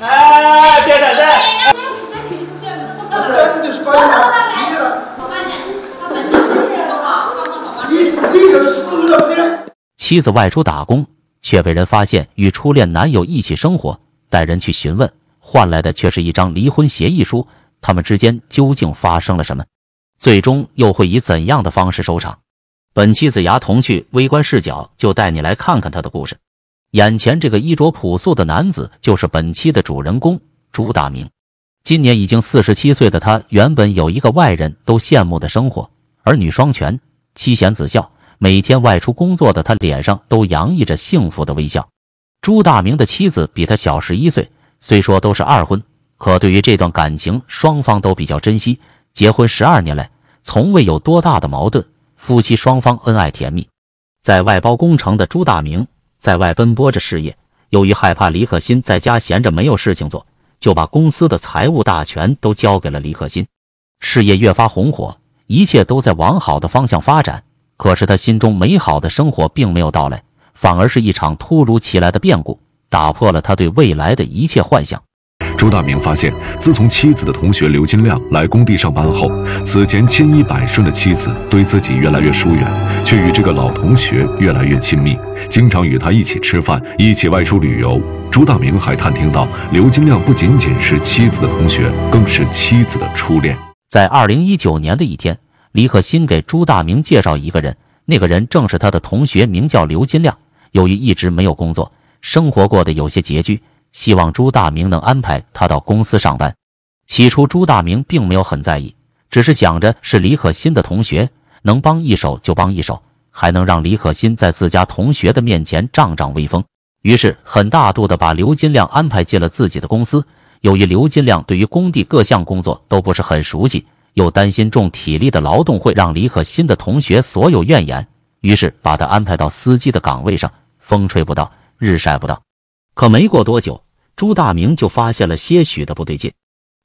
哎，别打妻子外出打工，却被人发现与初恋男友一起生活，带人去询问，换来的却是一张离婚协议书。他们之间究竟发生了什么？最终又会以怎样的方式收场？本期子牙童趣微观视角就带你来看看他的故事。眼前这个衣着朴素的男子，就是本期的主人公朱大明。今年已经四十七岁的他，原本有一个外人都羡慕的生活，儿女双全，妻贤子孝。每天外出工作的他，脸上都洋溢着幸福的微笑。朱大明的妻子比他小十一岁，虽说都是二婚，可对于这段感情，双方都比较珍惜。结婚十二年来，从未有多大的矛盾，夫妻双方恩爱甜蜜。在外包工程的朱大明。在外奔波着事业，由于害怕李可欣在家闲着没有事情做，就把公司的财务大权都交给了李可欣。事业越发红火，一切都在往好的方向发展。可是他心中美好的生活并没有到来，反而是一场突如其来的变故，打破了他对未来的一切幻想。朱大明发现，自从妻子的同学刘金亮来工地上班后，此前千依百顺的妻子对自己越来越疏远，却与这个老同学越来越亲密，经常与他一起吃饭、一起外出旅游。朱大明还探听到，刘金亮不仅仅是妻子的同学，更是妻子的初恋。在二零一九年的一天，李可欣给朱大明介绍一个人，那个人正是他的同学，名叫刘金亮。由于一直没有工作，生活过得有些拮据。希望朱大明能安排他到公司上班。起初，朱大明并没有很在意，只是想着是李可欣的同学，能帮一手就帮一手，还能让李可欣在自家同学的面前仗仗威风。于是，很大度的把刘金亮安排进了自己的公司。由于刘金亮对于工地各项工作都不是很熟悉，又担心重体力的劳动会让李可欣的同学所有怨言，于是把他安排到司机的岗位上，风吹不到，日晒不到。可没过多久，朱大明就发现了些许的不对劲。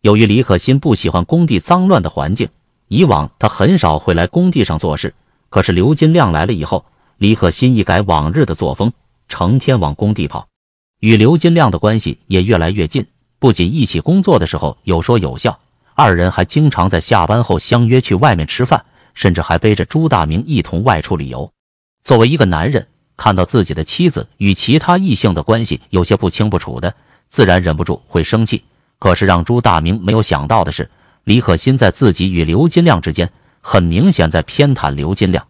由于李可欣不喜欢工地脏乱的环境，以往他很少会来工地上做事。可是刘金亮来了以后，李可欣一改往日的作风，成天往工地跑，与刘金亮的关系也越来越近。不仅一起工作的时候有说有笑，二人还经常在下班后相约去外面吃饭，甚至还背着朱大明一同外出旅游。作为一个男人，看到自己的妻子与其他异性的关系有些不清不楚的，自然忍不住会生气。可是让朱大明没有想到的是，李可欣在自己与刘金亮之间，很明显在偏袒刘金亮。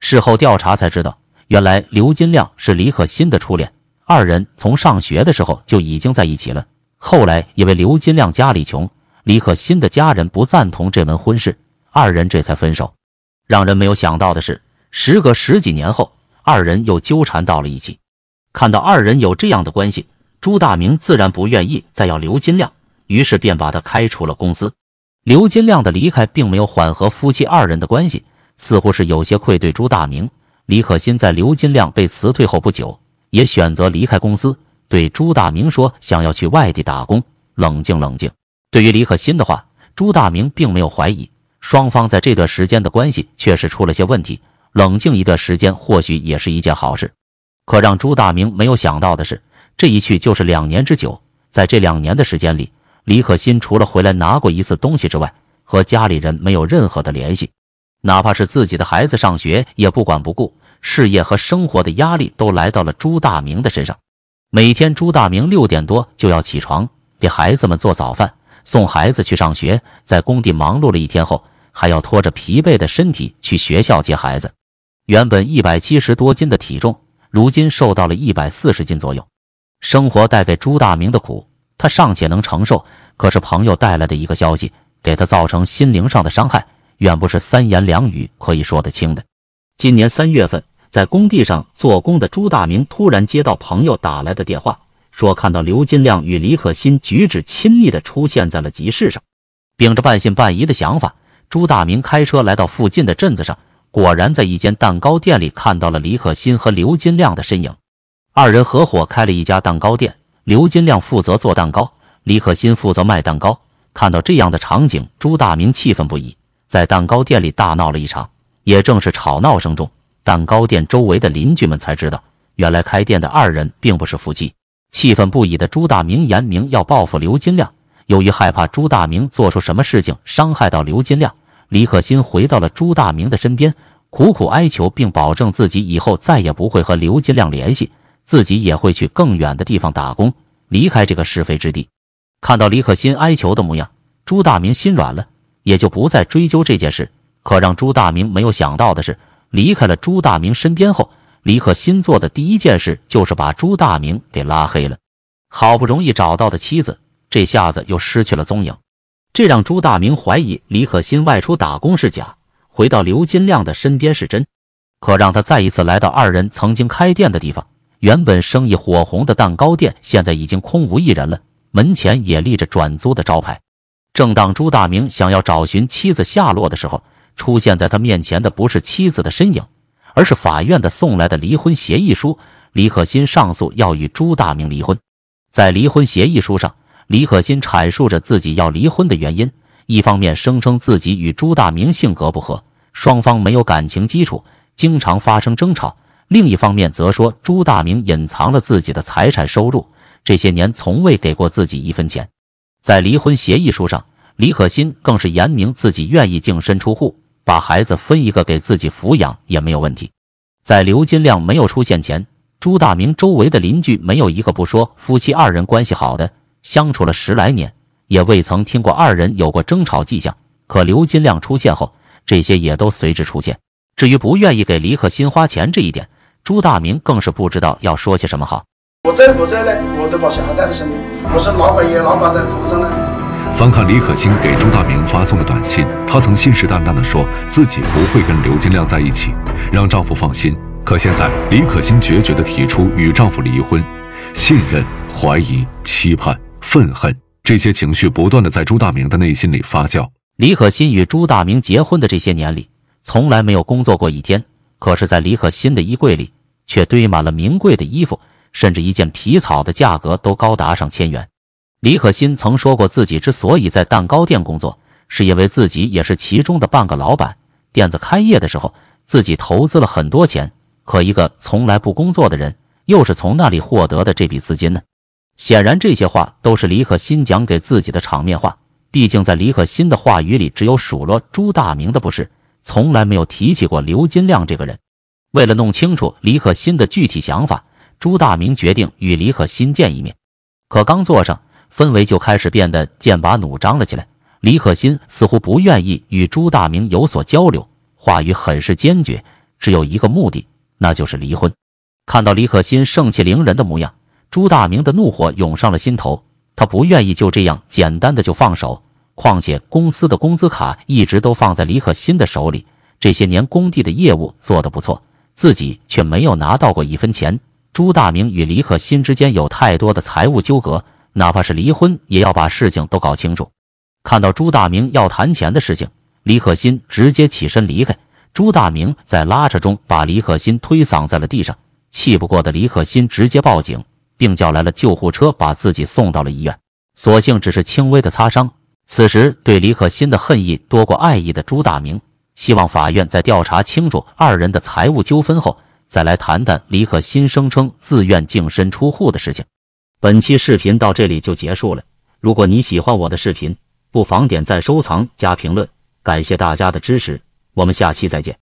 事后调查才知道，原来刘金亮是李可欣的初恋，二人从上学的时候就已经在一起了。后来因为刘金亮家里穷，李可欣的家人不赞同这门婚事，二人这才分手。让人没有想到的是，时隔十几年后。二人又纠缠到了一起，看到二人有这样的关系，朱大明自然不愿意再要刘金亮，于是便把他开除了公司。刘金亮的离开并没有缓和夫妻二人的关系，似乎是有些愧对朱大明。李可欣在刘金亮被辞退后不久，也选择离开公司，对朱大明说想要去外地打工，冷静冷静。对于李可欣的话，朱大明并没有怀疑，双方在这段时间的关系确实出了些问题。冷静一段时间，或许也是一件好事。可让朱大明没有想到的是，这一去就是两年之久。在这两年的时间里，李可欣除了回来拿过一次东西之外，和家里人没有任何的联系。哪怕是自己的孩子上学，也不管不顾。事业和生活的压力都来到了朱大明的身上。每天，朱大明六点多就要起床，给孩子们做早饭，送孩子去上学。在工地忙碌了一天后，还要拖着疲惫的身体去学校接孩子。原本一百七十多斤的体重，如今瘦到了一百四十斤左右。生活带给朱大明的苦，他尚且能承受；可是朋友带来的一个消息，给他造成心灵上的伤害，远不是三言两语可以说得清的。今年三月份，在工地上做工的朱大明突然接到朋友打来的电话，说看到刘金亮与李可欣举止亲密的出现在了集市上。秉着半信半疑的想法，朱大明开车来到附近的镇子上。果然在一间蛋糕店里看到了李可欣和刘金亮的身影，二人合伙开了一家蛋糕店，刘金亮负责做蛋糕，李可欣负责卖蛋糕。看到这样的场景，朱大明气愤不已，在蛋糕店里大闹了一场。也正是吵闹声中，蛋糕店周围的邻居们才知道，原来开店的二人并不是夫妻。气愤不已的朱大明言明要报复刘金亮，由于害怕朱大明做出什么事情伤害到刘金亮。李可欣回到了朱大明的身边，苦苦哀求，并保证自己以后再也不会和刘金亮联系，自己也会去更远的地方打工，离开这个是非之地。看到李可欣哀求的模样，朱大明心软了，也就不再追究这件事。可让朱大明没有想到的是，离开了朱大明身边后，李可欣做的第一件事就是把朱大明给拉黑了。好不容易找到的妻子，这下子又失去了踪影。这让朱大明怀疑李可欣外出打工是假，回到刘金亮的身边是真。可让他再一次来到二人曾经开店的地方，原本生意火红的蛋糕店现在已经空无一人了，门前也立着转租的招牌。正当朱大明想要找寻妻子下落的时候，出现在他面前的不是妻子的身影，而是法院的送来的离婚协议书。李可欣上诉要与朱大明离婚，在离婚协议书上。李可欣阐述着自己要离婚的原因，一方面声称自己与朱大明性格不合，双方没有感情基础，经常发生争吵；另一方面则说朱大明隐藏了自己的财产收入，这些年从未给过自己一分钱。在离婚协议书上，李可欣更是言明自己愿意净身出户，把孩子分一个给自己抚养也没有问题。在刘金亮没有出现前，朱大明周围的邻居没有一个不说夫妻二人关系好的。相处了十来年，也未曾听过二人有过争吵迹象。可刘金亮出现后，这些也都随之出现。至于不愿意给李可欣花钱这一点，朱大明更是不知道要说些什么好。我在，我在嘞，我都把孩带在身边。我是老板爷，老板的祖宗呢。翻看李可欣给朱大明发送的短信，她曾信誓旦旦地说自己不会跟刘金亮在一起，让丈夫放心。可现在，李可欣决绝地提出与丈夫离婚，信任、怀疑、期盼。愤恨这些情绪不断的在朱大明的内心里发酵。李可欣与朱大明结婚的这些年里，从来没有工作过一天。可是，在李可欣的衣柜里，却堆满了名贵的衣服，甚至一件皮草的价格都高达上千元。李可欣曾说过，自己之所以在蛋糕店工作，是因为自己也是其中的半个老板。店子开业的时候，自己投资了很多钱。可一个从来不工作的人，又是从哪里获得的这笔资金呢？显然，这些话都是李可欣讲给自己的场面话。毕竟，在李可欣的话语里，只有数落朱大明的不是，从来没有提起过刘金亮这个人。为了弄清楚李可欣的具体想法，朱大明决定与李可欣见一面。可刚坐上，氛围就开始变得剑拔弩张了起来。李可欣似乎不愿意与朱大明有所交流，话语很是坚决，只有一个目的，那就是离婚。看到李可欣盛气凌人的模样。朱大明的怒火涌上了心头，他不愿意就这样简单的就放手。况且公司的工资卡一直都放在李可欣的手里，这些年工地的业务做得不错，自己却没有拿到过一分钱。朱大明与李可欣之间有太多的财务纠葛，哪怕是离婚，也要把事情都搞清楚。看到朱大明要谈钱的事情，李可欣直接起身离开。朱大明在拉扯中把李可欣推搡在了地上，气不过的李可欣直接报警。并叫来了救护车，把自己送到了医院。所幸只是轻微的擦伤。此时对李可欣的恨意多过爱意的朱大明，希望法院在调查清楚二人的财务纠纷后，再来谈谈李可欣声称自愿净身出户的事情。本期视频到这里就结束了。如果你喜欢我的视频，不妨点赞、收藏、加评论，感谢大家的支持。我们下期再见。